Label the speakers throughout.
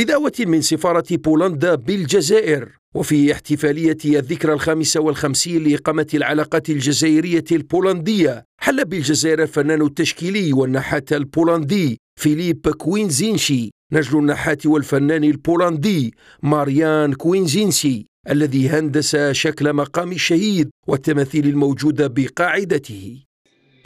Speaker 1: بدعوة من سفارة بولندا بالجزائر وفي احتفالية الذكرى الخامسة والخمسين لإقامة العلاقات الجزائرية البولندية حل بالجزائر الفنان التشكيلي والنحات البولندي فيليب كوينزينشي نجل النحات والفنان البولندي ماريان كوينزينسي الذي هندس شكل مقام الشهيد والتماثيل الموجودة بقاعدته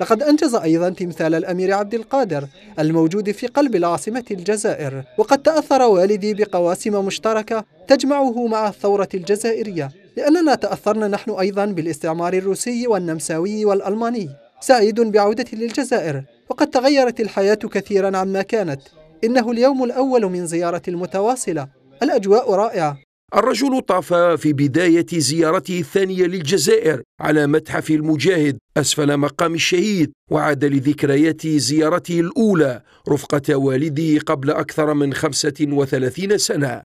Speaker 1: لقد أنجز أيضا
Speaker 2: تمثال الأمير عبد القادر الموجود في قلب العاصمة الجزائر وقد تأثر والدي بقواسم مشتركة تجمعه مع الثورة الجزائرية لأننا تأثرنا نحن أيضا بالاستعمار الروسي والنمساوي والألماني سعيد بعودتي للجزائر وقد تغيرت الحياة كثيرا عما كانت إنه اليوم الأول من زيارة المتواصلة
Speaker 1: الأجواء رائعة الرجل طاف في بداية زيارته الثانية للجزائر على متحف المجاهد أسفل مقام الشهيد وعاد لذكريات زيارته الأولى رفقة والده قبل أكثر من 35 سنة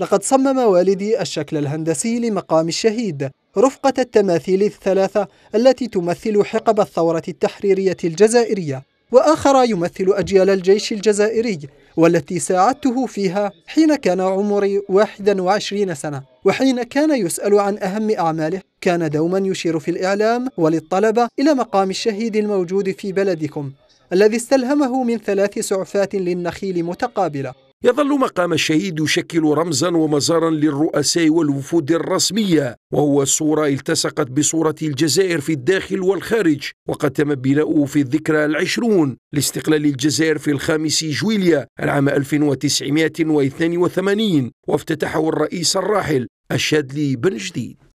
Speaker 2: لقد صمم والدي الشكل الهندسي لمقام الشهيد رفقة التماثيل الثلاثة التي تمثل حقب الثورة التحريرية الجزائرية وآخر يمثل أجيال الجيش الجزائري والتي ساعدته فيها حين كان عمري 21 سنة وحين كان يسأل عن أهم أعماله كان دوما يشير في الإعلام وللطلبة إلى مقام الشهيد الموجود في بلدكم الذي استلهمه من ثلاث سعفات للنخيل
Speaker 1: متقابلة يظل مقام الشهيد يشكل رمزا ومزارا للرؤساء والوفود الرسمية وهو صورة التصقت بصورة الجزائر في الداخل والخارج وقد تم بناؤه في الذكرى العشرون لاستقلال الجزائر في الخامس جويليا العام 1982 وافتتحه الرئيس الراحل الشادلي بن جديد